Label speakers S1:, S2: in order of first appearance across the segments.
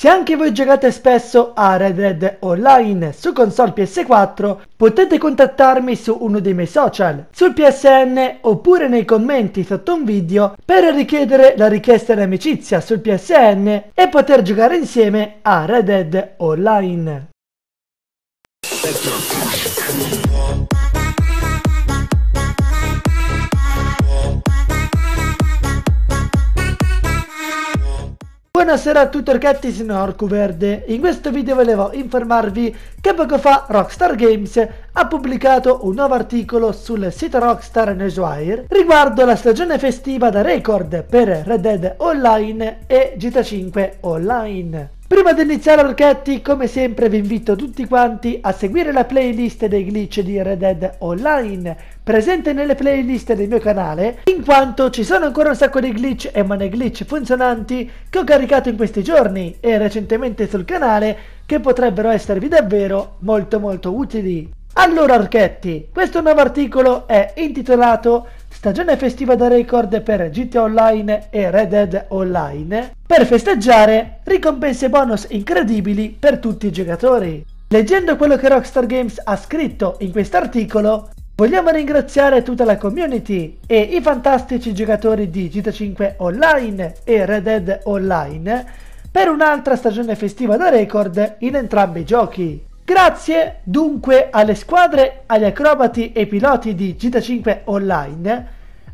S1: Se anche voi giocate spesso a Red Dead Online su console PS4, potete contattarmi su uno dei miei social, sul PSN oppure nei commenti sotto un video per richiedere la richiesta di amicizia sul PSN e poter giocare insieme a Red Dead Online. Buonasera a tutti orchetti, sono Orcuverde. In questo video volevo informarvi che poco fa Rockstar Games ha pubblicato un nuovo articolo sul sito Rockstar Newswire riguardo la stagione festiva da record per Red Dead Online e GTA 5 Online. Prima di iniziare Orchetti, come sempre vi invito tutti quanti a seguire la playlist dei glitch di Red Dead Online, presente nelle playlist del mio canale, in quanto ci sono ancora un sacco di glitch e mani glitch funzionanti che ho caricato in questi giorni e recentemente sul canale che potrebbero esservi davvero molto molto utili. Allora Orchetti, questo nuovo articolo è intitolato stagione festiva da record per GTA Online e Red Dead Online, per festeggiare ricompense e bonus incredibili per tutti i giocatori. Leggendo quello che Rockstar Games ha scritto in quest'articolo, vogliamo ringraziare tutta la community e i fantastici giocatori di GTA 5 Online e Red Dead Online per un'altra stagione festiva da record in entrambi i giochi. Grazie dunque alle squadre, agli acrobati e piloti di GTA 5 Online,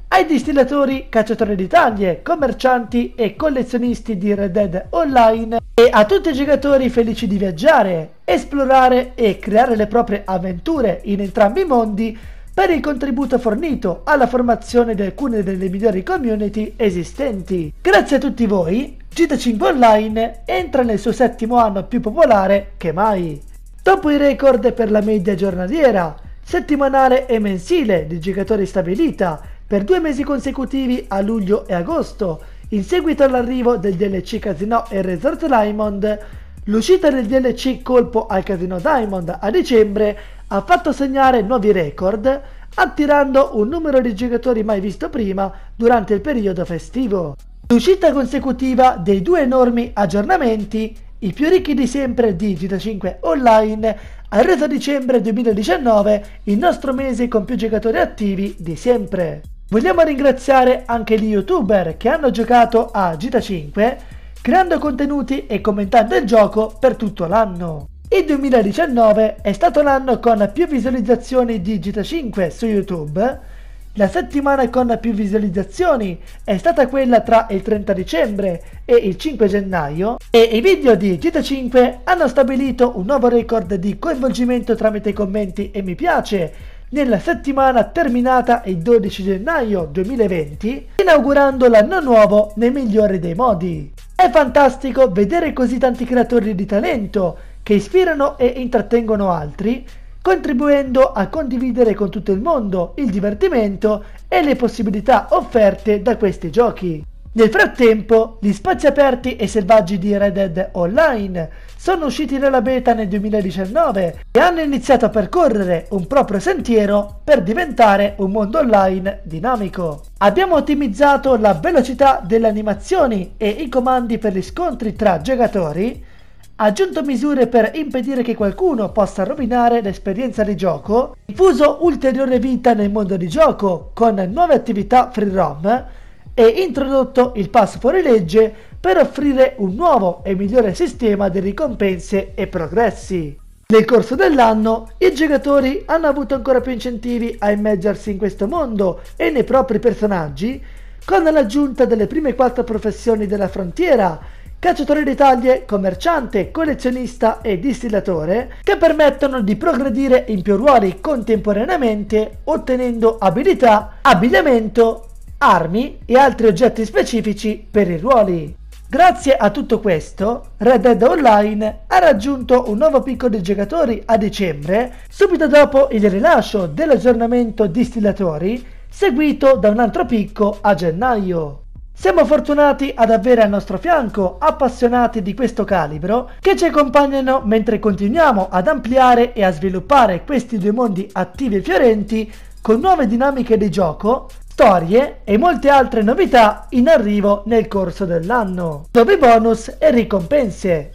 S1: ai distillatori, cacciatori di taglie, commercianti e collezionisti di Red Dead Online e a tutti i giocatori felici di viaggiare, esplorare e creare le proprie avventure in entrambi i mondi per il contributo fornito alla formazione di alcune delle migliori community esistenti. Grazie a tutti voi, GTA 5 Online entra nel suo settimo anno più popolare che mai. Dopo i record per la media giornaliera, settimanale e mensile di giocatori stabilita per due mesi consecutivi a luglio e agosto, in seguito all'arrivo del DLC Casino e Resort Diamond, l'uscita del DLC Colpo al Casino Diamond a dicembre ha fatto segnare nuovi record, attirando un numero di giocatori mai visto prima durante il periodo festivo. L'uscita consecutiva dei due enormi aggiornamenti i più ricchi di sempre di GTA5 Online, ha reso dicembre 2019 il nostro mese con più giocatori attivi di sempre. Vogliamo ringraziare anche gli youtuber che hanno giocato a GTA5 creando contenuti e commentando il gioco per tutto l'anno. Il 2019 è stato l'anno con più visualizzazioni di GTA 5 su YouTube la settimana con più visualizzazioni è stata quella tra il 30 dicembre e il 5 gennaio e i video di GTA 5 hanno stabilito un nuovo record di coinvolgimento tramite commenti e mi piace nella settimana terminata il 12 gennaio 2020, inaugurando l'anno nuovo nel migliore dei modi. È fantastico vedere così tanti creatori di talento che ispirano e intrattengono altri contribuendo a condividere con tutto il mondo il divertimento e le possibilità offerte da questi giochi. Nel frattempo, gli spazi aperti e selvaggi di Red Dead Online sono usciti nella beta nel 2019 e hanno iniziato a percorrere un proprio sentiero per diventare un mondo online dinamico. Abbiamo ottimizzato la velocità delle animazioni e i comandi per gli scontri tra giocatori aggiunto misure per impedire che qualcuno possa rovinare l'esperienza di gioco, infuso ulteriore vita nel mondo di gioco con nuove attività free roam e introdotto il pass fuori legge per offrire un nuovo e migliore sistema di ricompense e progressi. Nel corso dell'anno i giocatori hanno avuto ancora più incentivi a immergersi in questo mondo e nei propri personaggi con l'aggiunta delle prime quattro professioni della frontiera cacciatore di taglie, commerciante, collezionista e distillatore, che permettono di progredire in più ruoli contemporaneamente ottenendo abilità, abbigliamento, armi e altri oggetti specifici per i ruoli. Grazie a tutto questo, Red Dead Online ha raggiunto un nuovo picco di giocatori a dicembre, subito dopo il rilascio dell'aggiornamento distillatori, seguito da un altro picco a gennaio. Siamo fortunati ad avere al nostro fianco appassionati di questo calibro che ci accompagnano mentre continuiamo ad ampliare e a sviluppare questi due mondi attivi e fiorenti con nuove dinamiche di gioco, storie e molte altre novità in arrivo nel corso dell'anno, dove bonus e ricompense.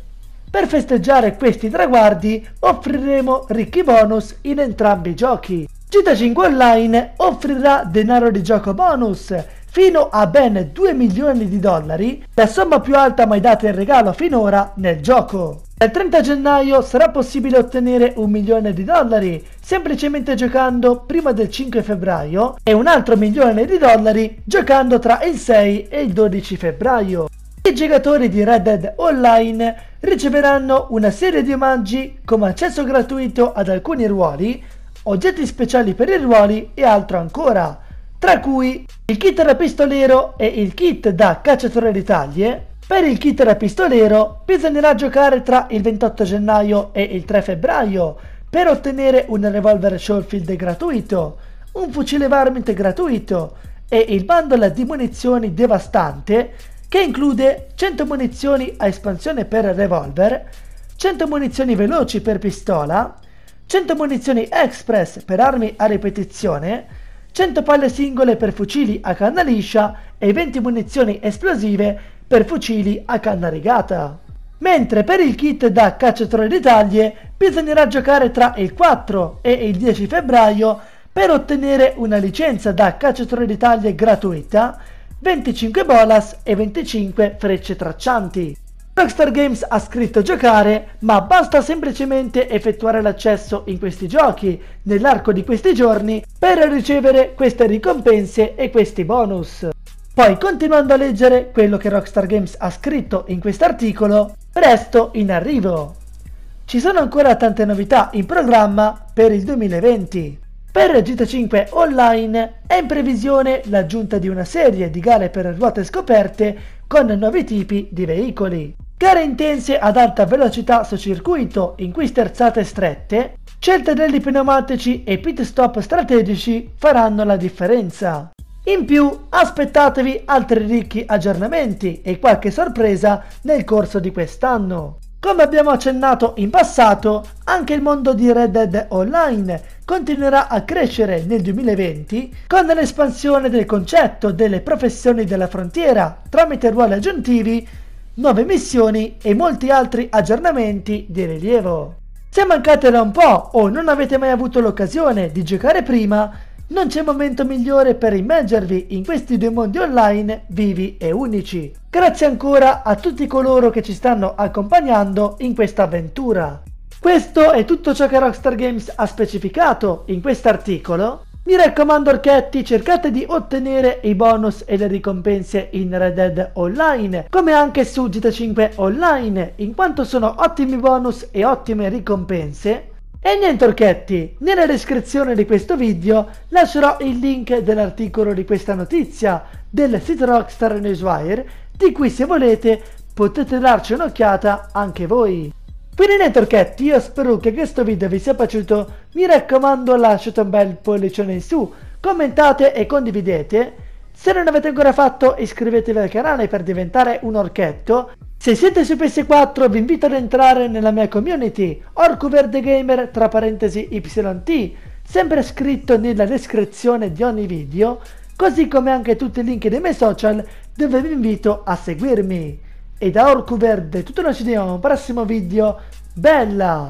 S1: Per festeggiare questi traguardi offriremo ricchi bonus in entrambi i giochi. GTA 5 Online offrirà denaro di gioco bonus fino a ben 2 milioni di dollari, la somma più alta mai data in regalo finora nel gioco. Dal 30 gennaio sarà possibile ottenere un milione di dollari semplicemente giocando prima del 5 febbraio e un altro milione di dollari giocando tra il 6 e il 12 febbraio. I giocatori di Red Dead Online riceveranno una serie di omaggi come accesso gratuito ad alcuni ruoli, oggetti speciali per i ruoli e altro ancora tra cui il kit da pistolero e il kit da cacciatore di taglie. Per il kit da pistolero bisognerà giocare tra il 28 gennaio e il 3 febbraio per ottenere un revolver Shortfield gratuito, un fucile varmint gratuito e il bundle di munizioni devastante che include 100 munizioni a espansione per revolver, 100 munizioni veloci per pistola, 100 munizioni express per armi a ripetizione 100 palle singole per fucili a canna liscia e 20 munizioni esplosive per fucili a canna rigata. Mentre per il kit da cacciatore di taglie bisognerà giocare tra il 4 e il 10 febbraio per ottenere una licenza da cacciatore di taglie gratuita, 25 bolas e 25 frecce traccianti. Rockstar Games ha scritto giocare, ma basta semplicemente effettuare l'accesso in questi giochi nell'arco di questi giorni per ricevere queste ricompense e questi bonus. Poi continuando a leggere quello che Rockstar Games ha scritto in quest'articolo, presto in arrivo. Ci sono ancora tante novità in programma per il 2020. Per GTA 5 Online è in previsione l'aggiunta di una serie di gare per ruote scoperte con nuovi tipi di veicoli. Gare intense ad alta velocità su circuito in cui sterzate strette, scelte degli pneumatici e pit stop strategici faranno la differenza. In più aspettatevi altri ricchi aggiornamenti e qualche sorpresa nel corso di quest'anno. Come abbiamo accennato in passato, anche il mondo di Red Dead Online continuerà a crescere nel 2020 con l'espansione del concetto delle professioni della frontiera tramite ruoli aggiuntivi nuove missioni e molti altri aggiornamenti di rilievo. Se mancate da un po' o non avete mai avuto l'occasione di giocare prima, non c'è momento migliore per immergervi in questi due mondi online vivi e unici. Grazie ancora a tutti coloro che ci stanno accompagnando in questa avventura. Questo è tutto ciò che Rockstar Games ha specificato in quest'articolo mi raccomando Orchetti, cercate di ottenere i bonus e le ricompense in Red Dead Online, come anche su GTA 5 Online, in quanto sono ottimi bonus e ottime ricompense. E niente Orchetti, nella descrizione di questo video lascerò il link dell'articolo di questa notizia del sito Rockstar Newswire, di cui se volete potete darci un'occhiata anche voi. Pirine Torchetti, io spero che questo video vi sia piaciuto, mi raccomando lasciate un bel pollicione in su, commentate e condividete, se non avete ancora fatto iscrivetevi al canale per diventare un orchetto, se siete su PS4 vi invito ad entrare nella mia community, orcuverdegamer tra parentesi yt, sempre scritto nella descrizione di ogni video, così come anche tutti i link dei miei social dove vi invito a seguirmi e ed Orcu Verde tutto noi ci vediamo al prossimo video bella